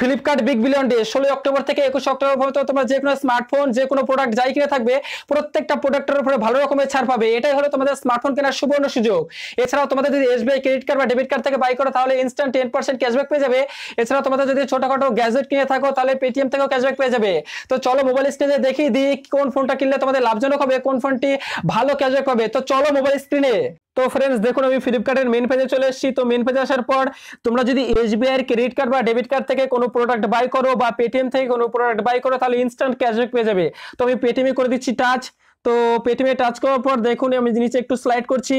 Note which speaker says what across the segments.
Speaker 1: Flipkart big billion day ষোলোই October থেকে একুশে অক্টোবর পর্যন্ত তোমরা যে কোনো স্মার্টফোন যে কোনো প্রোডাক্ট যাই কিনে থাকবে প্রত্যেকটা প্রোডাক্টের উপরে ভালো রকমের ছাড় পাবে এটাই হলো তোমাদের স্মার্টফোন কেনার সুবর্ণ সুযোগ এছাড়াও তোমাদের যদি এসবিআই ক্রেডিট কার্ড বা ডেবিট কার্ড থেকে বাই করো তাহলে ইনস্ট্যান্ট টেন পার্সেন্ট ক্যাশব্যাক পেয়ে যাবে এছাড়াও তোমাদের যদি ছোটখাটো গ্যাজেট কিনে থাকো তাহলে পেটিএম থেকেও ক্যাশব্যাক পেয়ে যাবে তো চলো মোবাইল স্ক্রিনে দেখিয়ে দিই কোন ফোনটা কিনলে তোমাদের লাভজনক হবে কোন ফোনটি ভালো ক্যাশব্যাক হবে তো চলো মোবাইল স্ক্রিনে তো ফ্রেন্ডস দেখুন আমি ফ্লিপকার্টের মেন পেজে চলে এসেছি তো মেন পেজে আসার পর তোমরা যদি এসবিআই ক্রেডিট কার্ড বা ডেবিট কার্ড থেকে কোনো প্রোডাক্ট বাই করো বা পেটিএম থেকে কোনো প্রোডাক্ট বাই করো তাহলে ইনস্ট্যান্ট ক্যাশব্যাক পেয়ে যাবে তো আমি পেটিএমে করে দিচ্ছি টাচ তো পেটিএমে টাচ করার পর দেখুন আমি নিচে একটু স্লাইড করছি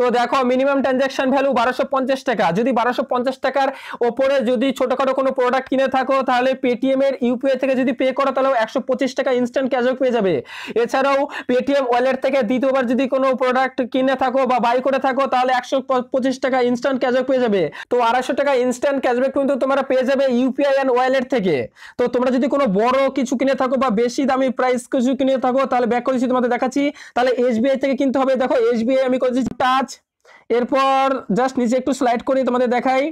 Speaker 1: তো দেখো মিনিমাম ট্রানজাকশন ভ্যালু বারোশো টাকা যদি বারোশো টাকার ওপরে যদি ছোটখাটো কোনো প্রোডাক্ট কিনে থাকো তাহলে পেটিএম এর ইউপিআই থেকে যদি পে করো তাহলে একশো টাকা ইনস্ট্যান্ট ক্যাশব্যাক পেয়ে যাবে এছাড়াও পেটিএম ওয়ালেট থেকে দ্বিতীয়বার যদি কোনো প্রোডাক্ট কিনে থাকো বা বাই করে থাকো তাহলে একশো টাকা ইনস্ট্যান্ট ক্যাশব্যাক পেয়ে যাবে তো আড়াইশো টাকা ইনস্ট্যান্ট ক্যাশব্যাক কিন্তু তোমরা পেয়ে যাবে ইউপিআই অ্যান্ড ওয়ালেট থেকে তো তোমরা যদি কোনো বড় কিছু কিনে থাকো বা বেশি দামি প্রাইস কিছু কিনে থাকো তাহলে ব্যাক করেছি তোমাদের দেখাচ্ছি তাহলে এসবিআই থেকে কিনতে হবে দেখো এসবিআই আমি করেছি টাচ এরপর জাস্ট নিচে একটু স্লাইড করে তোমাদের দেখাই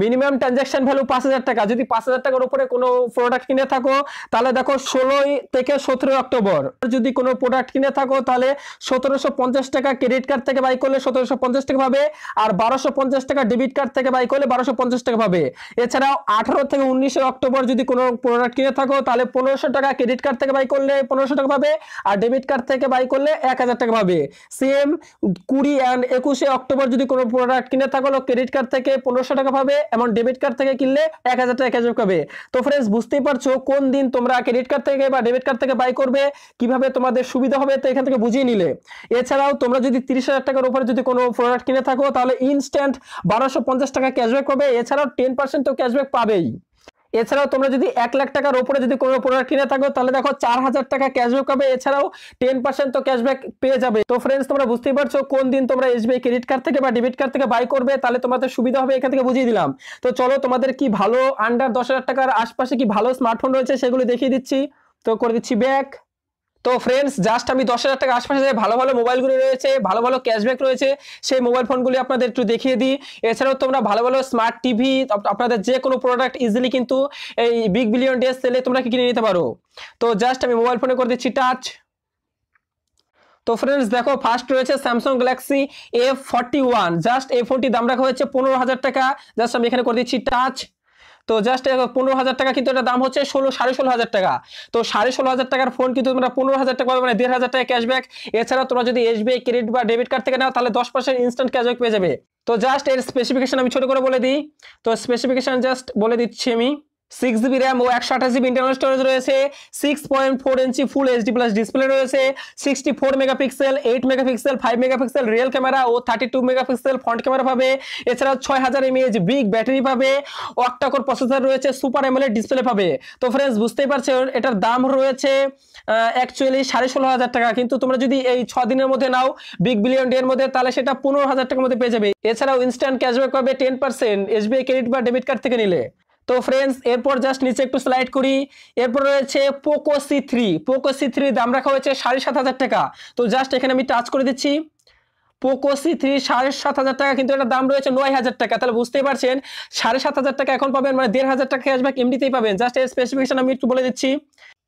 Speaker 1: মিনিমাম ট্রানজাকশন ভ্যালু পাঁচ হাজার টাকা যদি পাঁচ হাজার টাকার উপরে কোনো প্রোডাক্ট কিনে থাকো তাহলে দেখো ষোলোই থেকে সতেরোই অক্টোবর যদি কোনো প্রোডাক্ট কিনে থাকো তাহলে সতেরোশো পঞ্চাশ টাকা ক্রেডিট কার্ড থেকে বাই করলে সতেরোশো পঞ্চাশ টাকা পাবে আর বারোশো পঞ্চাশ টাকা ডেবিট কার্ড থেকে বাই করলে বারোশো পঞ্চাশ টাকা পাবে এছাড়াও আঠারো থেকে উনিশে অক্টোবর যদি কোনো প্রোডাক্ট কিনে থাকো তাহলে পনেরোশো টাকা ক্রেডিট কার্ড থেকে বাই করলে পনেরোশো টাকা পাবে আর ডেবিট কার্ড থেকে বাই করলে এক হাজার টাকা পাবে সেম কুড়ি অ্যান্ড একুশে অক্টোবর যদি কোনো প্রোডাক্ট কিনে থাকো ক্রেডিট কার্ড থেকে পনেরোশো টাকা পাবে এবং ডেবিট কার্ড থেকে কিনলে এক হাজার টাকা ক্যাশব্যাক তো ফ্রেন্ডস বুঝতেই পারছো কোন দিন তোমরা ক্রেডিট কার্ড থেকে বা ডেবিট কার্ড থেকে বাই করবে কিভাবে তোমাদের সুবিধা হবে তো এখান থেকে বুঝিয়ে নিলে এছাড়াও তোমরা যদি তিরিশ হাজার টাকার উপরে যদি কোনো প্রোডাক্ট কিনে থাকো তাহলে ইনস্ট্যান্ট বারোশো টাকা ক্যাশব্যাক পাবে এছাড়াও টেন পার্সেন্ট তো ক্যাশব্যাক পাবেই এছাড়াও তোমরা যদি এক লাখ টাকার উপরে যদি কোনো প্রোডাক্ট কিনে থাকো তাহলে দেখো চার হাজার টাকা ক্যাশব্যাক পাবে এছাড়াও টেন পার্সেন্ট তো ক্যাশব্যাক পেয়ে যাবে তো ফ্রেন্ডস তোমরা বুঝতেই পারছো কোন দিন তোমরা এসবিআই ক্রেডিট কার্ড থেকে বা ডেবিট কার্ড থেকে বাই করবে তাহলে তোমাদের সুবিধা হবে এখান থেকে বুঝিয়ে দিলাম তো চলো তোমাদের কি ভালো আন্ডার দশ হাজার টাকার আশপাশে কি ভালো স্মার্টফোন রয়েছে সেগুলো দেখিয়ে দিচ্ছি তো করে দিচ্ছি ব্যাক তো ফ্রেন্ডস জাস্ট আমি দশ হাজার টাকা আশপাশে যে ভালো ভালো মোবাইলগুলো রয়েছে ভালো ভালো ক্যাশব্যাক রয়েছে সেই মোবাইল ফোনগুলি আপনাদের একটু দেখিয়ে দিই এছাড়াও তোমরা ভালো ভালো স্মার্ট টিভি আপনাদের যে কোনো প্রোডাক্ট ইজিলি কিন্তু এই বিগ বিলিয়ন ডেস সেলে তোমরা কিনে নিতে পারো তো জাস্ট আমি মোবাইল ফোনে করে দিচ্ছি টাচ তো ফ্রেন্ডস দেখো ফার্স্ট রয়েছে Samsung Galaxy F forty one just এই ফোনটির দাম রাখা হয়েছে পনেরো হাজার টাকা জাস্ট আমি এখানে করে দিচ্ছি টাচ তো জাস্ট পনেরো হাজার টাকা কিন্তু এটা দাম হচ্ছে ষোলো সাড়ে ষোলো হাজার টাকা তো সাড়ে ষোলো হাজার টাকার ফোন কিন্তু তোমরা পনেরো হাজার টাকা মানে দেড় হাজার টাকা ক্যাশব্যাক এছাড়া তোমরা যদি এসবিআই ক্রেডিট বা ডেবিট কার্ড থেকে নাও তাহলে দশ পার্সেন্ট ইনস্ট্যান্ট ক্যাশব্যাক পেয়ে যাবে তো জাস্ট এর স্পেসিফিকেশন আমি ছোট করে বলে দিই তো স্পেসিফিকেশন জাস্ট বলে দিচ্ছি আমি সিক্স জিবি র্যাম ও একশো আঠাশ জিবি ইন্টারনাল স্টোরেজ রয়েছে সিক্স পয়েন্ট ফোর ইঞ্চি ফুল এইচডি প্লাস ডিসপ্লে রয়েছে sixty four megapixel eight megapixel five megapixel rear camera ও thirty two megapixel front camera পাবে এছাড়াও ছয় হাজার এমএএচ বিগ ব্যাটারি পাবে অক্টাকোর প্রসেসর রয়েছে সুপার এমএলএ ডিসপ্লে পাবে তো ফ্রেন্ডস বুঝতেই পারছো এটার দাম রয়েছে অ্যাকচুয়ালি সাড়ে ষোলো হাজার টাকা কিন্তু তোমরা যদি এই ছ দিনের মধ্যে নাও বিগ বিলিয়ন ডে এর মধ্যে তাহলে সেটা পনেরো হাজার টাকার মধ্যে পেয়ে যাবে এছাড়াও ইনস্ট্যান্ট ক্যাশব্যাক পাবে টেন পার্সেন্ট এসবিআই ক্রেডিট বা ডেবিট কার্ড থেকে নিলে তো ফ্রেন্ডস এরপর জাস্ট নিচে একটু স্লাইড করি এরপর রয়েছে Poco C three Poco C থ্রির দাম রাখা হয়েছে সাড়ে সাত হাজার টাকা তো জাস্ট এখানে আমি টাচ করে দিচ্ছি পোকো সি থ্রি সাড়ে সাত হাজার টাকা কিন্তু এটার দাম রয়েছে নয় হাজার টাকা তাহলে বুঝতেই পারছেন সাড়ে সাত হাজার টাকা এখন পাবেন মানে দেড় হাজার টাকা ক্যাশব্যাক এমনিতেই পাবেন জাস্ট এর স্পেসিফিকেশন আমি একটু বলে দিচ্ছি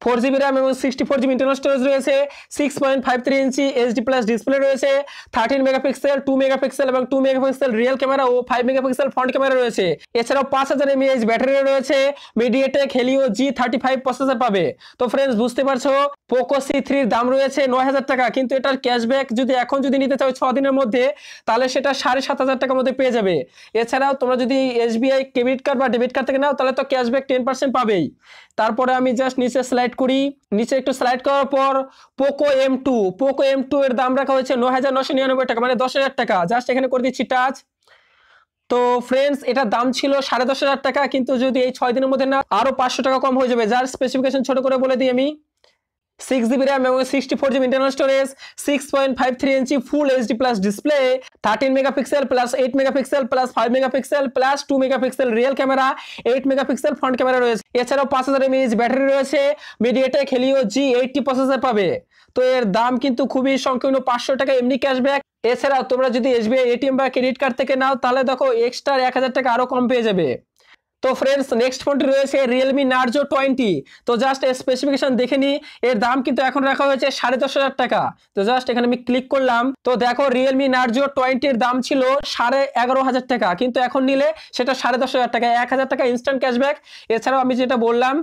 Speaker 1: ফোর জিবি র্যাম এবং sixty four GB internal storage রয়েছে সিক্স পয়েন্ট ফাইভ থ্রি ইঞ্চি এইচডি প্লাস ডিসপ্লে রয়েছে থার্টিন মেগাপিক্সেল টু মেগাপিক্সেল এবং টু মেগাপিক্সেল রিয়েল ক্যামেরা ও ফাইভ মেগাপিক্সেল ফ্রন্ট ক্যামেরা রয়েছে এছাড়াও পাঁচ হাজার এমএএইচ ব্যাটারি রয়েছে MediaTek Helio G thirty five processor পাবে তো ফ্রেন্ডস বুঝতে পারছো পোকো সি থ্রির দাম রয়েছে নয় হাজার টাকা কিন্তু এটার ক্যাশব্যাক যদি এখন যদি নিতে চাও ছ দিনের মধ্যে তাহলে সেটা সাড়ে সাত হাজার টাকার মধ্যে পেয়ে যাবে এছাড়াও তোমরা যদি এসবিআই ক্রেডিট কার্ড বা ডেবিট কার্ড থেকে নাও তাহলে তো ক্যাশব্যাক টেন পার্সেন্ট পাবেই তারপরে আমি জাস্ট নিচে স্লাইড করি নিচে একটু স্লাইড করার পর Poco M two Poco M two এর দাম রাখা হয়েছে নয় হাজার নশো নিরানব্বই টাকা মানে দশ হাজার টাকা জাস্ট এখানে করে দিচ্ছি টাচ তো ফ্রেন্ডস এটার দাম ছিল সাড়ে দশ হাজার টাকা কিন্তু যদি এই ছয় দিনের মধ্যে না আরও পাঁচশো টাকা কম হয়ে যাবে যার স্পেসিফিকেশন ছোট করে বলে দিই আমি সিক্স জিবি র্যাম এবং sixty four GB internal storage six point five three ইঞ্চি full HD plus display thirteen megapixel plus eight megapixel plus five megapixel plus two megapixel rear camera eight megapixel front camera রয়েছে এছাড়াও পাঁচ হাজার mAh battery রয়েছে MediaTek Helio G eighty processor পাবে তো এর দাম কিন্তু খুবই সংকীর্ণ পাঁচশো টাকা এমনি ক্যাশব্যাক এছাড়াও তোমরা যদি এসবিআই এটিএম বা ক্রেডিট কার্ড থেকে নাও তাহলে দেখো এক্সট্রা এক হাজার টাকা আরও কম পেয়ে যাবে তো ফ্রেন্ডস নেক্সট ফোনটি রয়েছে রিয়েলমি নার্জো টোয়েন্টি তো জাস্ট এর স্পেসিফিকেশন দেখে নিই এর দাম কিন্তু এখন রাখা হয়েছে সাড়ে দশ হাজার টাকা তো জাস্ট এখানে আমি ক্লিক করলাম তো দেখো রিয়েলমি নার্জো টোয়েন্টির দাম ছিল সাড়ে এগারো হাজার টাকা কিন্তু এখন নিলে সেটা সাড়ে দশ হাজার টাকা এক হাজার টাকা ইনস্ট্যান্ট ক্যাশব্যাক এছাড়াও আমি যেটা বললাম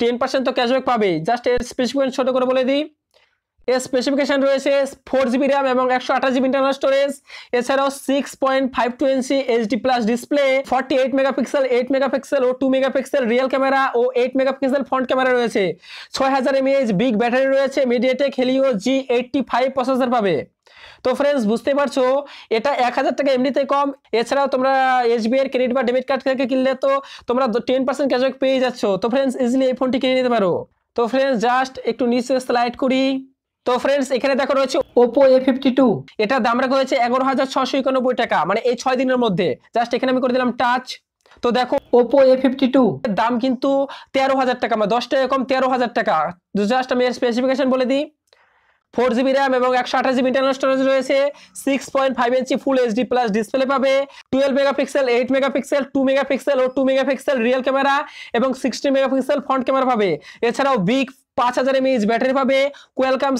Speaker 1: টেন পার্সেন্ট তো ক্যাশব্যাক পাবে জাস্ট এর স্পেসিফিকেশন ছোটো করে বলে দিই এর স্পেসিফিকেশান রয়েছে ফোর জিবি র্যাম এবং একশো আঠাশ জিবি ইন্টারনাল স্টোরেজ এছাড়াও সিক্স পয়েন্ট ফাইভ টু ইঞ্চি HD plus display forty eight megapixel eight megapixel ও টু মেগাপিক্সেল রিয়েল ক্যামেরা ও এইট মেগাপিক্সেল ফ্রন্ট ক্যামেরা রয়েছে ছয় হাজার এমএএইচ বিগ ব্যাটারি রয়েছে MediaTek Helio G eighty five processor পাবে তো ফ্রেন্ডস বুঝতে পারছো এটা এক হাজার টাকা এমনিতে কম এছাড়াও তোমরা এসবিআই এর ক্রেডিট বা ডেবিট কার্ড থেকে কিনলে তো তোমরা টেন পার্সেন্ট ক্যাশব্যাক পেয়ে যাচ্ছ তো ফ্রেন্ডস ইজিলি এই ফোনটি কিনে নিতে পারো তো ফ্রেন্ডস জাস্ট একটু নিচে স্লাইড করি তো ফ্রেন্ডস এখানে দেখো রয়েছে ওপো এ ফিফটি টু এটার দাম রাখা হয়েছে এগারো হাজার ছশো একানব্বই টাকা মানে এই ছয় দিনের মধ্যে জাস্ট এখানে আমি করে দিলাম টাচ তো দেখো ওপো এ ফিফটি টু দাম কিন্তু তেরো হাজার টাকা মানে দশটা এরকম তেরো হাজার টাকা জাস্ট আমি স্পেসিফিকেশন বলে দিই ফোর জিবি র্যাম এবং একশো আঠাশ জিবি ইন্টারনাল স্টোরেজ রয়েছে সিক্স পয়েন্ট ফাইভ ইঞ্চি ফুল এইচডি প্লাস ডিসপ্লে পাবে twelve megapixel eight megapixel two megapixel ও টু মেগাপিক্সেল রিয়েল ক্যামেরা এবং সিক্সটি মেগাপিক্সেল ফ্রন্ট ক্যামেরা পাবে এছাড়াও বিগ পাঁচ হাজার ব্যাটারি পাবে কোয়েলকাম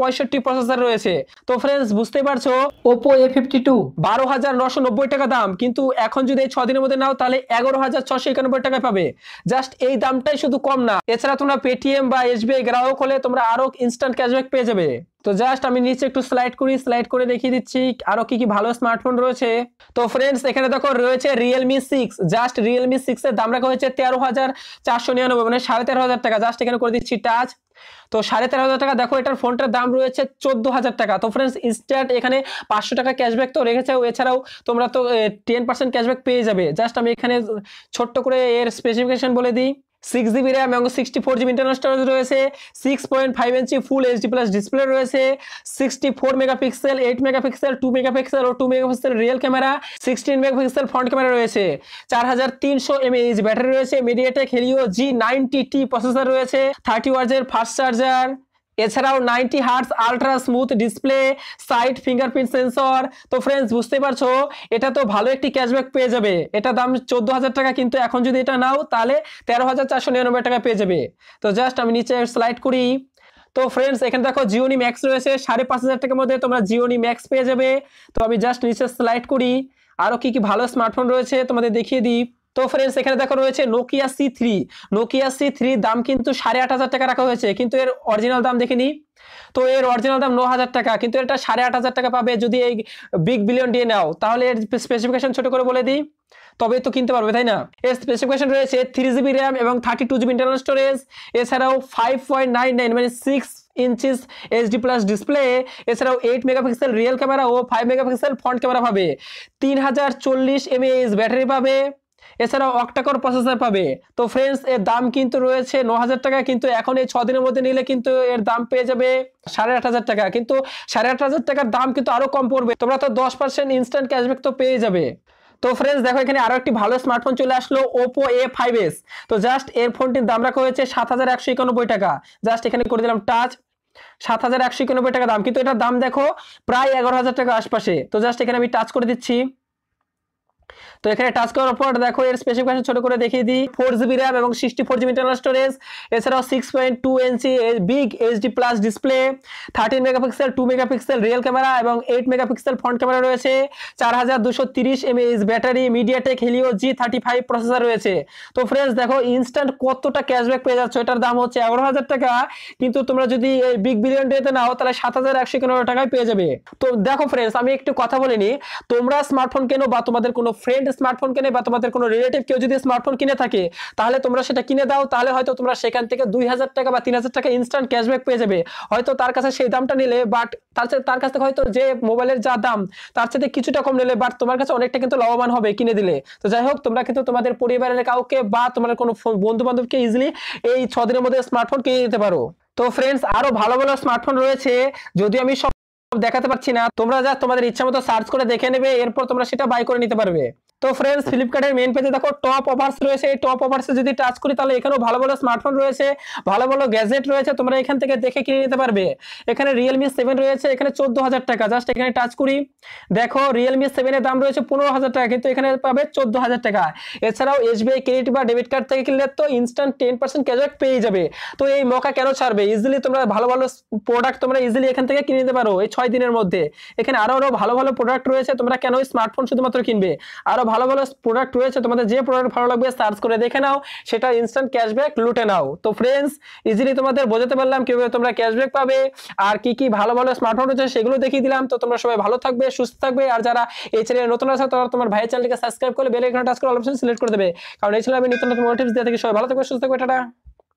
Speaker 1: পঁয়ষট্টি রয়েছে তো ফ্রেন্ডস পারছো ওপো এ ফিফটি টু বারো হাজার নশো নব্বই টাকা দাম কিন্তু এখন যদি এই মধ্যে নাও তাহলে এগারো হাজার ছশো একানব্বই টাকায় পাবে জাস্ট এই দামটাই শুধু কম না এছাড়া তোমরা পেটিএম বা এসবিআই গ্রাহক হলে তোমরা আরো ইনস্ট্যান্ট ক্যাশব্যাক পেয়ে যাবে তো জাস্ট আমি নিচে একটু স্লাইড করি স্লাইড করে দেখিয়ে দিচ্ছি আরও কি কি ভালো স্মার্টফোন রয়েছে তো ফ্রেন্ডস এখানে দেখো রয়েছে রিয়েলমি সিক্স জাস্ট রিয়েলমি সিক্সের দাম রাখা হয়েছে তেরো হাজার চারশো নিরানব্বই মানে সাড়ে তেরো হাজার টাকা জাস্ট এখানে করে দিচ্ছি টাচ তো সাড়ে তেরো হাজার টাকা দেখো এটার ফোনটার দাম রয়েছে চোদ্দ হাজার টাকা তো ফ্রেন্ডস ইনস্ট্যান্ট এখানে পাঁচশো টাকা ক্যাশব্যাক তো রেখেছে এছাড়াও তোমরা তো টেন পার্সেন্ট ক্যাশব্যাক পেয়ে যাবে জাস্ট আমি এখানে ছোট্ট করে এর স্পেসিফিকেশন বলে দিই সিক্স জিবি র্যাম এবং sixty four GB internal storage রয়েছে সিক্স পয়েন্ট ফাইভ ইঞ্চি ফুল এইচডি প্লাস ডিসপ্লে রয়েছে sixty four megapixel eight megapixel two megapixel ও two megapixel rear camera sixteen megapixel front camera রয়েছে চার হাজার তিনশো এমএএইচ ব্যাটারি রয়েছে MediaTek Helio G ninety T processor রয়েছে থার্টি ওয়ার্জের ফাস্ট চার্জার এছাড়াও ninety hertz ultra smooth display side fingerprint sensor তো ফ্রেন্ডস বুঝতে পারছো এটা তো ভালো একটি ক্যাশব্যাক পেয়ে যাবে এটা দাম চোদ্দ হাজার টাকা কিন্তু এখন যদি এটা নাও তাহলে তেরো হাজার চারশো নিরানব্বই টাকা পেয়ে যাবে তো জাস্ট আমি নিচে স্লাইড করি তো ফ্রেন্ডস এখানে দেখো জিওনি ম্যাক্স রয়েছে সাড়ে পাঁচ হাজার টাকার মধ্যে তোমরা জিওনি ম্যাক্স পেয়ে যাবে তো আমি জাস্ট নিচে স্লাইড করি আরও কি কি ভালো স্মার্টফোন রয়েছে তোমাদের দেখিয়ে দিই তো ফ্রেন্ডস এখানে দেখো রয়েছে Nokia C three Nokia C three দাম কিন্তু সাড়ে আট হাজার টাকা রাখা হয়েছে কিন্তু এর অরিজিনাল দাম দেখিনি তো এর অরিজিনাল দাম ন হাজার টাকা কিন্তু এটা সাড়ে আট হাজার টাকা পাবে যদি এই বিগ বিলিয়ন দিয়ে নাও তাহলে এর স্পেসিফিকেশন ছোট করে বলে দিই তবে তো কিনতে পারবে তাই না এর স্পেসিফিকেশন রয়েছে থ্রি জিবি র্যাম এবং thirty two GB internal storage এছাড়াও ফাইভ পয়েন্ট নাইন নাইন মানে six inches HD plus display এছাড়াও এইট মেগাপিক্সেল রিয়েল ক্যামেরা ও ফাইভ মেগাপিক্সেল ফ্রন্ট ক্যামেরা পাবে তিন হাজার চল্লিশ এমএএইচ ব্যাটারি পাবে এছাড়াও অক্টাকর প্রসেসর পাবে তো ফ্রেন্ডস এর দাম কিন্তু রয়েছে ন হাজার টাকা কিন্তু এখন এই ছদিনের মধ্যে নিলে কিন্তু এর দাম পেয়ে যাবে সাড়ে আট হাজার টাকা কিন্তু সাড়ে আট হাজার টাকার দাম কিন্তু আরো কম পড়বে তোমরা তো দশ পার্সেন্ট ইনস্ট্যান্ট ক্যাশব্যাক তো পেয়ে যাবে তো ফ্রেন্ডস দেখো এখানে আরো একটি ভালো স্মার্টফোন চলে আসলো ওপো এ ফাইভ এস তো জাস্ট এর ফোনটির দাম রাখা হয়েছে সাত হাজার একশো একানব্বই টাকা জাস্ট এখানে করে দিলাম টাচ সাত হাজার একশো একানব্বই টাকা দাম কিন্তু এটার দাম দেখো প্রায় এগারো হাজার টাকা আশপাশে তো জাস্ট এখানে আমি টাচ করে দিচ্ছি তো এখানে টাচ করার পর দেখো এর স্পেসিফিকেশন ছোট করে দেখিয়ে দিই ফোর জিবি র্যাম এবং sixty four GB internal storage এছাড়াও সিক্স পয়েন্ট টু ইঞ্চি big HD plus display thirteen megapixel two megapixel rear camera এবং এইট মেগাপিক্সেল ফ্রন্ট ক্যামেরা রয়েছে চার হাজার দুশো তিরিশ mAh battery MediaTek Helio G thirty five processor রয়েছে তো ফ্রেন্ডস দেখো ইনস্ট্যান্ট কতটা ক্যাশব্যাক পেয়ে যাচ্ছে এটার দাম হচ্ছে এগারো হাজার টাকা কিন্তু তোমরা যদি এই বিগ বিলিয়ন ডেতে নাও তাহলে সাত হাজার একশো একানব্বই টাকায় পেয়ে যাবে তো দেখো ফ্রেন্ডস আমি একটু কথা বলিনি তোমরা স্মার্টফোন কেনো বা তোমাদের কোনো ফ্রেন্ড স্মার্টফোন কেনে বা তোমাদের কোনো রিলেটিভ কেউ যদি স্মার্টফোন কিনে থাকে তাহলে তোমরা সেটা কিনে দাও তাহলে হয়তো তোমরা সেখান থেকে দুই হাজার টাকা বা তিন হাজার টাকা ইনস্ট্যান্ট ক্যাশব্যাক পেয়ে যাবে হয়তো তার কাছে সেই দামটা নিলে বাট তার তার কাছ থেকে হয়তো যে মোবাইলের যা দাম তার সাথে কিছুটা কম নিলে বাট তোমার কাছে অনেকটা কিন্তু লাভবান হবে কিনে দিলে তো যাই হোক তোমরা কিন্তু তোমাদের পরিবারের কাউকে বা তোমার কোনো বন্ধু বান্ধবকে ইজিলি এই ছদিনের মধ্যে স্মার্টফোন কিনে দিতে পারো তো ফ্রেন্ডস আরও ভালো ভালো স্মার্টফোন রয়েছে যদি আমি সব দেখাতে পারছি না তোমরা যা তোমাদের ইচ্ছা মতো সার্চ করে দেখে নেবে এরপর তোমরা সেটা বাই করে নিতে পারবে তো ফ্রেন্ডস ফ্লিপকার্টের মেন পেজে দেখো টপ অফার্স রয়েছে এই টপ অফার্সে যদি টাচ করি তাহলে এখানেও ভালো ভালো স্মার্টফোন রয়েছে ভালো ভালো গ্যাজেট রয়েছে তোমরা এখান থেকে দেখে কিনে নিতে পারবে এখানে রিয়েলমি সেভেন রয়েছে এখানে চোদ্দ হাজার টাকা জাস্ট এখানে টাচ করি দেখো রিয়েলমি সেভেনের দাম রয়েছে পনেরো হাজার টাকা কিন্তু এখানে পাবে চোদ্দ হাজার টাকা এছাড়াও এসবিআই ক্রেডিট বা ডেবিট কার্ড থেকে কিনলে তো ইনস্ট্যান্ট টেন পার্সেন্ট ক্যাশব্যাক পেয়ে যাবে তো এই মকা কেন ছাড়বে ইজিলি তোমরা ভালো ভালো প্রোডাক্ট তোমরা ইজিলি এখান থেকে কিনে নিতে পারো এই ছয় দিনের মধ্যে এখানে আরও আরও ভালো ভালো প্রোডাক্ট রয়েছে তোমরা কেন স্মার্টফোন শুধুমাত্র কিনবে আরও ভালো ভালো প্রোডাক্ট রয়েছে তোমাদের যে প্রোডাক্ট ভালো লাগবে সার্চ করে দেখে নাও সেটা ইনস্ট্যান্ট ক্যাশব্যাক লুটে নাও তো ফ্রেন্ডস ইজিলি তোমাদের বোঝাতে পারলাম কীভাবে তোমরা ক্যাশব্যাক পাবে আর কি কি ভালো ভালো স্মার্টফোন রয়েছে সেগুলো দেখিয়ে দিলাম তো তোমরা সবাই ভালো থাকবে সুস্থ থাকবে আর যারা এই চ্যানেলে নতুন আছে তারা তোমার ভাইয়ের চ্যানেলকে সাবস্ক্রাইব করে বেলে আইকনটা টাচ করে অপশন সিলেক্ট করে দেবে কারণ এই ছিল আমি নতুন নতুন মোটিভস দিয়ে থাকি সবাই ভালো থাকবে সুস্থ থাকবে টাটা